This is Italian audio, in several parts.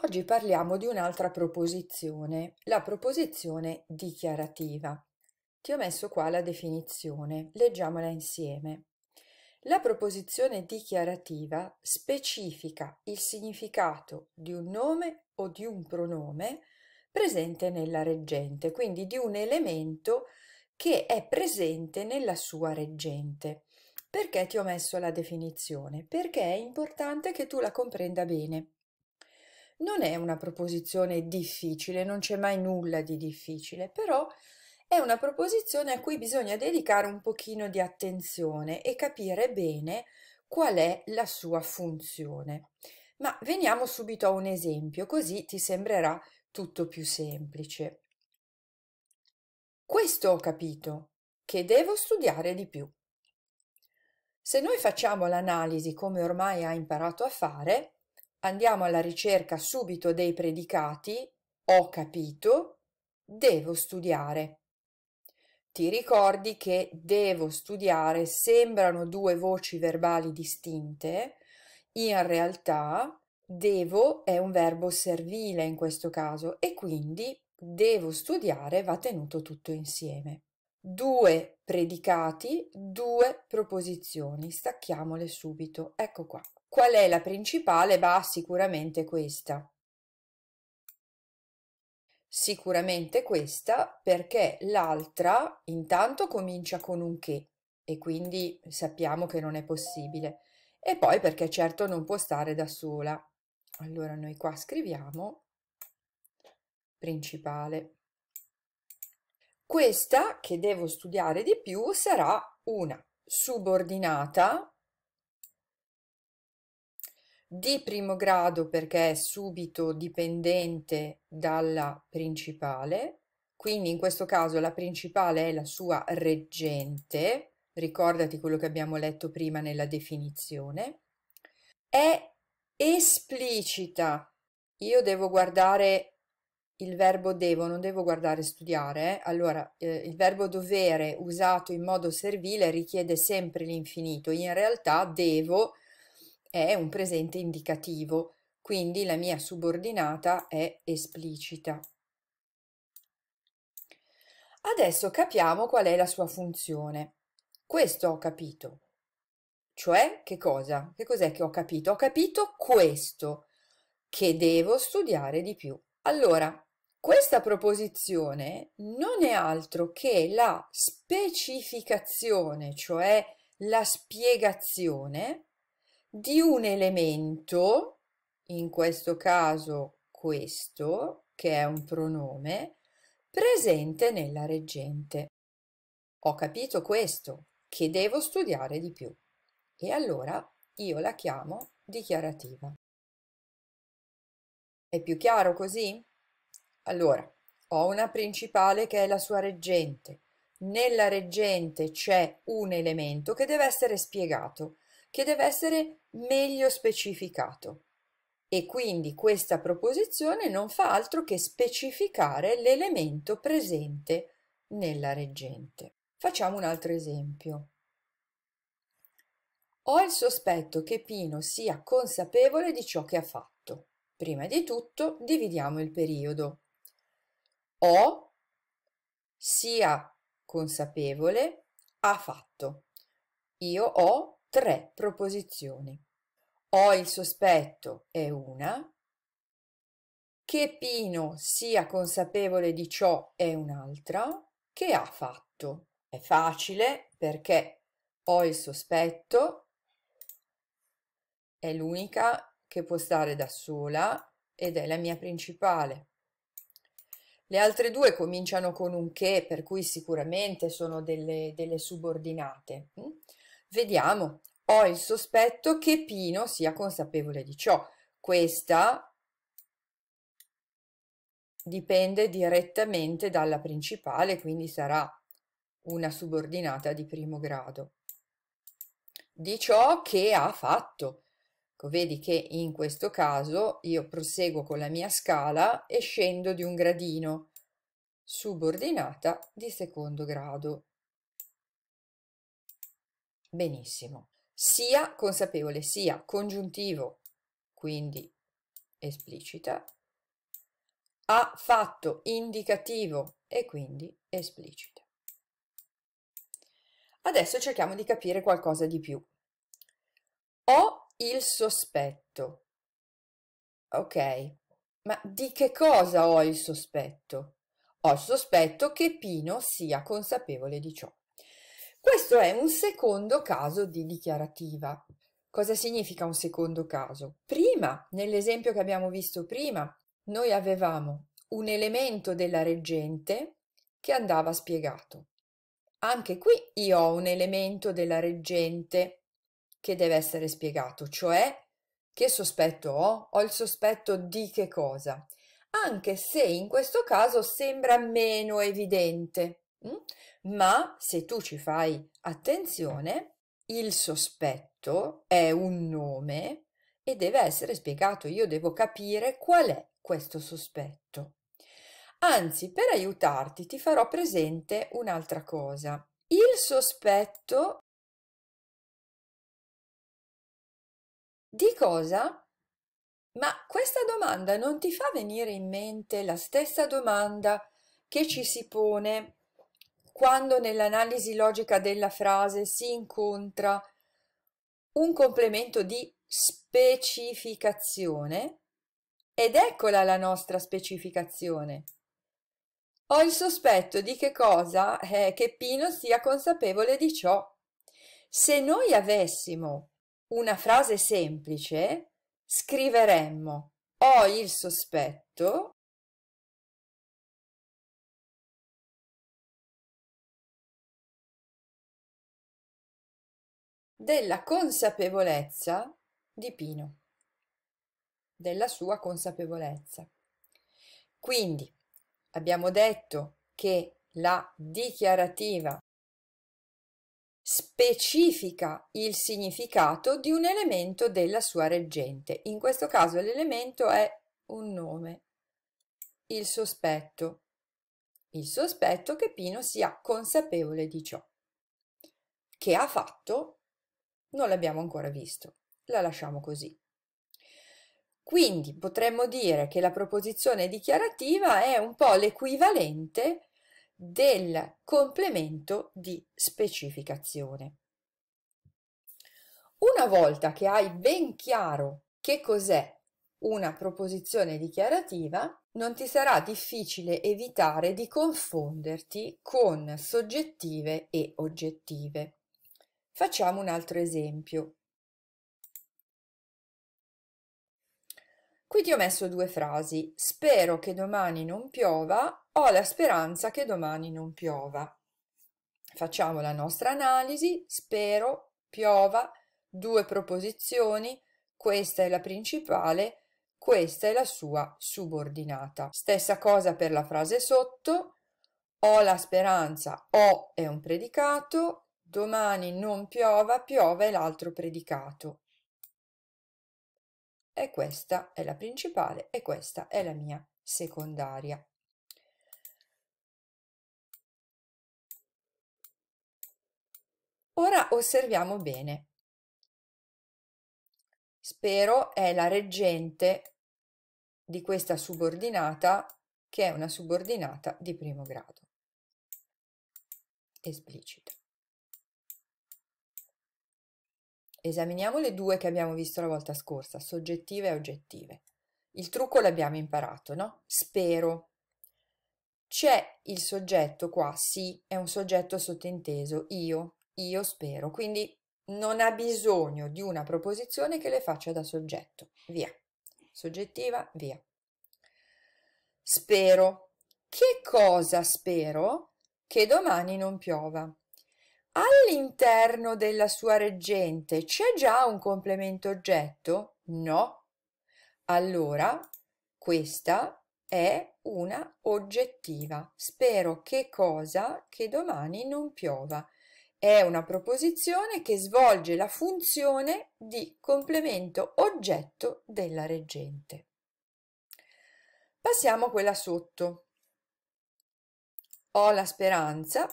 Oggi parliamo di un'altra proposizione, la proposizione dichiarativa. Ti ho messo qua la definizione, leggiamola insieme. La proposizione dichiarativa specifica il significato di un nome o di un pronome presente nella reggente, quindi di un elemento che è presente nella sua reggente. Perché ti ho messo la definizione? Perché è importante che tu la comprenda bene. Non è una proposizione difficile, non c'è mai nulla di difficile, però è una proposizione a cui bisogna dedicare un pochino di attenzione e capire bene qual è la sua funzione. Ma veniamo subito a un esempio, così ti sembrerà tutto più semplice. Questo ho capito, che devo studiare di più. Se noi facciamo l'analisi come ormai ha imparato a fare, andiamo alla ricerca subito dei predicati ho capito, devo studiare. Ti ricordi che devo studiare sembrano due voci verbali distinte, in realtà devo è un verbo servile in questo caso e quindi devo studiare va tenuto tutto insieme. Due predicati, due proposizioni, stacchiamole subito, ecco qua. Qual è la principale? Bah, sicuramente questa. Sicuramente questa perché l'altra intanto comincia con un che e quindi sappiamo che non è possibile e poi perché certo non può stare da sola. Allora noi qua scriviamo principale. Questa che devo studiare di più sarà una subordinata di primo grado perché è subito dipendente dalla principale, quindi in questo caso la principale è la sua reggente, ricordati quello che abbiamo letto prima nella definizione, è esplicita. Io devo guardare il verbo devo, non devo guardare studiare. Eh? Allora, eh, il verbo dovere usato in modo servile richiede sempre l'infinito. In realtà devo è un presente indicativo, quindi la mia subordinata è esplicita. Adesso capiamo qual è la sua funzione. Questo ho capito. Cioè, che cosa? Che cos'è che ho capito? Ho capito questo, che devo studiare di più. Allora, questa proposizione non è altro che la specificazione, cioè la spiegazione di un elemento, in questo caso questo, che è un pronome, presente nella reggente. Ho capito questo, che devo studiare di più. E allora io la chiamo dichiarativa. È più chiaro così? Allora, ho una principale che è la sua reggente. Nella reggente c'è un elemento che deve essere spiegato, che deve essere meglio specificato. E quindi questa proposizione non fa altro che specificare l'elemento presente nella reggente. Facciamo un altro esempio. Ho il sospetto che Pino sia consapevole di ciò che ha fatto. Prima di tutto dividiamo il periodo. Ho sia consapevole ha fatto. Io ho tre proposizioni. Ho il sospetto è una, che Pino sia consapevole di ciò è un'altra, che ha fatto. È facile perché ho il sospetto, è l'unica che può stare da sola ed è la mia principale. Le altre due cominciano con un che, per cui sicuramente sono delle, delle subordinate. Hm? Vediamo, ho il sospetto che Pino sia consapevole di ciò. Questa dipende direttamente dalla principale, quindi sarà una subordinata di primo grado. Di ciò che ha fatto. Ecco, vedi che in questo caso io proseguo con la mia scala e scendo di un gradino subordinata di secondo grado. Benissimo sia consapevole sia congiuntivo, quindi esplicita, ha fatto indicativo e quindi esplicita. Adesso cerchiamo di capire qualcosa di più. Ho il sospetto. Ok, ma di che cosa ho il sospetto? Ho il sospetto che Pino sia consapevole di ciò. Questo è un secondo caso di dichiarativa. Cosa significa un secondo caso? Prima, nell'esempio che abbiamo visto prima, noi avevamo un elemento della reggente che andava spiegato. Anche qui io ho un elemento della reggente che deve essere spiegato, cioè che sospetto ho? Ho il sospetto di che cosa? Anche se in questo caso sembra meno evidente. Mm? ma se tu ci fai attenzione, il sospetto è un nome e deve essere spiegato, io devo capire qual è questo sospetto. Anzi, per aiutarti ti farò presente un'altra cosa. Il sospetto di cosa? Ma questa domanda non ti fa venire in mente la stessa domanda che ci si pone quando nell'analisi logica della frase si incontra un complemento di specificazione ed eccola la nostra specificazione. Ho il sospetto di che cosa è eh, che Pino sia consapevole di ciò. Se noi avessimo una frase semplice, scriveremmo ho il sospetto della consapevolezza di Pino, della sua consapevolezza. Quindi abbiamo detto che la dichiarativa specifica il significato di un elemento della sua reggente. In questo caso l'elemento è un nome, il sospetto, il sospetto che Pino sia consapevole di ciò, che ha fatto non l'abbiamo ancora visto. La lasciamo così. Quindi potremmo dire che la proposizione dichiarativa è un po' l'equivalente del complemento di specificazione. Una volta che hai ben chiaro che cos'è una proposizione dichiarativa, non ti sarà difficile evitare di confonderti con soggettive e oggettive. Facciamo un altro esempio. Qui ti ho messo due frasi. Spero che domani non piova, ho la speranza che domani non piova. Facciamo la nostra analisi. Spero, piova, due proposizioni. Questa è la principale, questa è la sua subordinata. Stessa cosa per la frase sotto. Ho la speranza, ho è un predicato, domani non piova, piove l'altro predicato. E questa è la principale e questa è la mia secondaria. Ora osserviamo bene. Spero è la reggente di questa subordinata che è una subordinata di primo grado esplicita. Esaminiamo le due che abbiamo visto la volta scorsa, soggettive e oggettive. Il trucco l'abbiamo imparato, no? Spero. C'è il soggetto qua, sì, è un soggetto sottinteso, io, io spero, quindi non ha bisogno di una proposizione che le faccia da soggetto, via. Soggettiva, via. Spero. Che cosa spero? Che domani non piova. All'interno della sua reggente c'è già un complemento oggetto? No. Allora, questa è una oggettiva. Spero che cosa? Che domani non piova. È una proposizione che svolge la funzione di complemento oggetto della reggente. Passiamo a quella sotto. Ho la speranza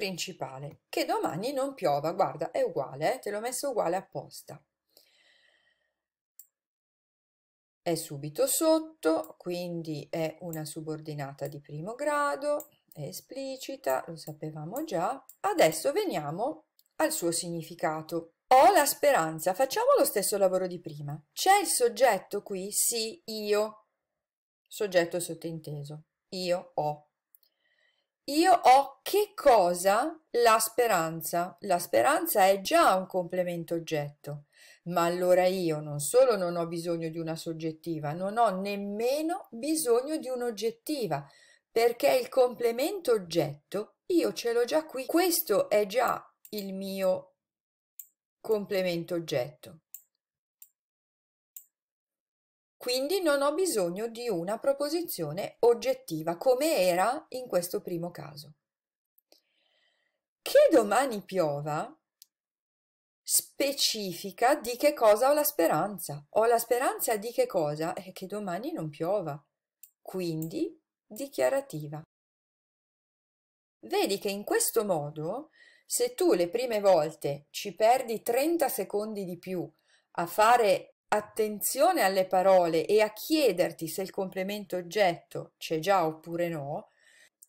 principale. Che domani non piova, guarda, è uguale, eh? te l'ho messo uguale apposta. È subito sotto, quindi è una subordinata di primo grado, è esplicita, lo sapevamo già. Adesso veniamo al suo significato. Ho la speranza, facciamo lo stesso lavoro di prima. C'è il soggetto qui? Sì, io. Soggetto sottinteso. Io ho. Io ho che cosa? La speranza. La speranza è già un complemento oggetto. Ma allora io non solo non ho bisogno di una soggettiva, non ho nemmeno bisogno di un'oggettiva, perché il complemento oggetto io ce l'ho già qui. Questo è già il mio complemento oggetto. Quindi non ho bisogno di una proposizione oggettiva, come era in questo primo caso. Che domani piova specifica di che cosa ho la speranza. Ho la speranza di che cosa? Eh, che domani non piova. Quindi dichiarativa. Vedi che in questo modo, se tu le prime volte ci perdi 30 secondi di più a fare attenzione alle parole e a chiederti se il complemento oggetto c'è già oppure no,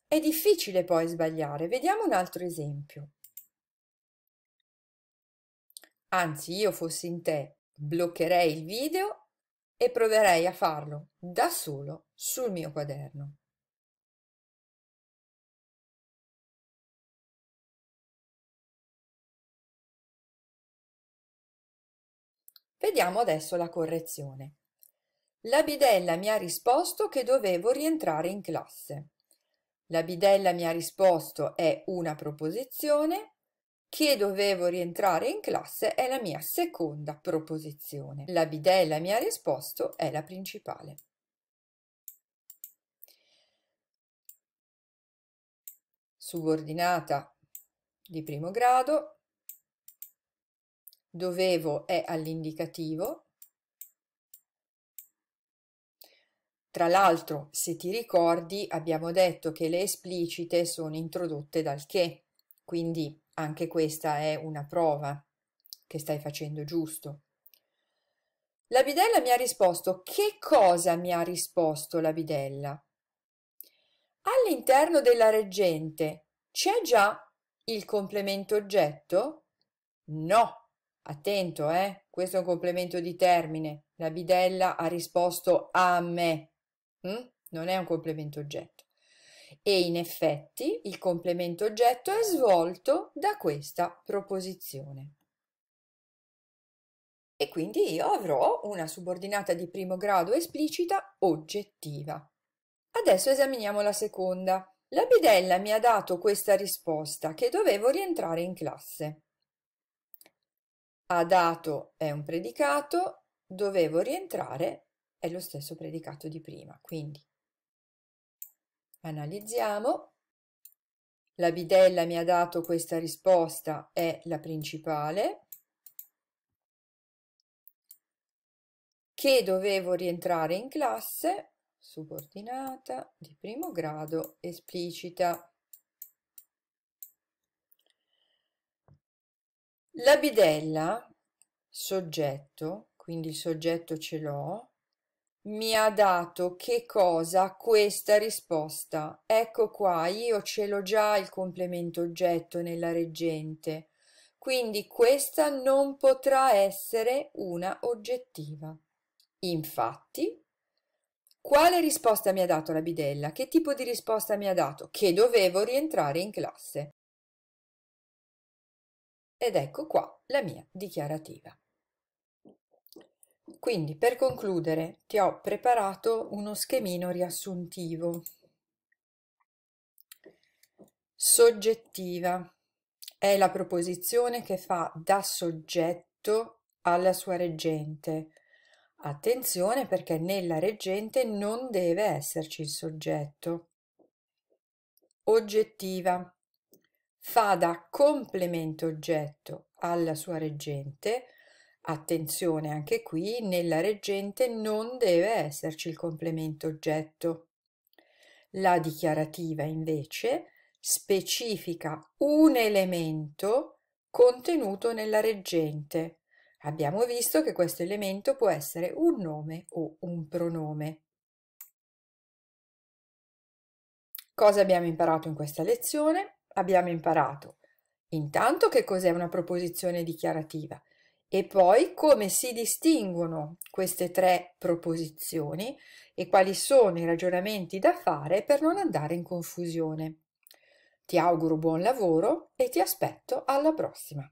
è difficile poi sbagliare. Vediamo un altro esempio. Anzi, io fossi in te, bloccherei il video e proverei a farlo da solo sul mio quaderno. Vediamo adesso la correzione. La bidella mi ha risposto che dovevo rientrare in classe. La bidella mi ha risposto è una proposizione, che dovevo rientrare in classe è la mia seconda proposizione. La bidella mi ha risposto è la principale. Subordinata di primo grado, dovevo è all'indicativo. Tra l'altro, se ti ricordi, abbiamo detto che le esplicite sono introdotte dal che, quindi anche questa è una prova che stai facendo giusto. La bidella mi ha risposto. Che cosa mi ha risposto la bidella? All'interno della reggente c'è già il complemento oggetto? No. Attento, eh? Questo è un complemento di termine. La bidella ha risposto a me. Mm? Non è un complemento oggetto. E in effetti il complemento oggetto è svolto da questa proposizione. E quindi io avrò una subordinata di primo grado esplicita oggettiva. Adesso esaminiamo la seconda. La bidella mi ha dato questa risposta che dovevo rientrare in classe ha dato è un predicato, dovevo rientrare è lo stesso predicato di prima. Quindi analizziamo. La bidella mi ha dato questa risposta, è la principale. Che dovevo rientrare in classe, subordinata, di primo grado, esplicita. La bidella soggetto, quindi il soggetto ce l'ho, mi ha dato che cosa? Questa risposta. Ecco qua, io ce l'ho già il complemento oggetto nella reggente, quindi questa non potrà essere una oggettiva. Infatti, quale risposta mi ha dato la bidella? Che tipo di risposta mi ha dato? Che dovevo rientrare in classe. Ed ecco qua la mia dichiarativa. Quindi per concludere ti ho preparato uno schemino riassuntivo. Soggettiva è la proposizione che fa da soggetto alla sua reggente. Attenzione perché nella reggente non deve esserci il soggetto. Oggettiva fa da complemento oggetto alla sua reggente. Attenzione anche qui, nella reggente non deve esserci il complemento oggetto. La dichiarativa invece specifica un elemento contenuto nella reggente. Abbiamo visto che questo elemento può essere un nome o un pronome. Cosa abbiamo imparato in questa lezione? abbiamo imparato intanto che cos'è una proposizione dichiarativa e poi come si distinguono queste tre proposizioni e quali sono i ragionamenti da fare per non andare in confusione. Ti auguro buon lavoro e ti aspetto alla prossima.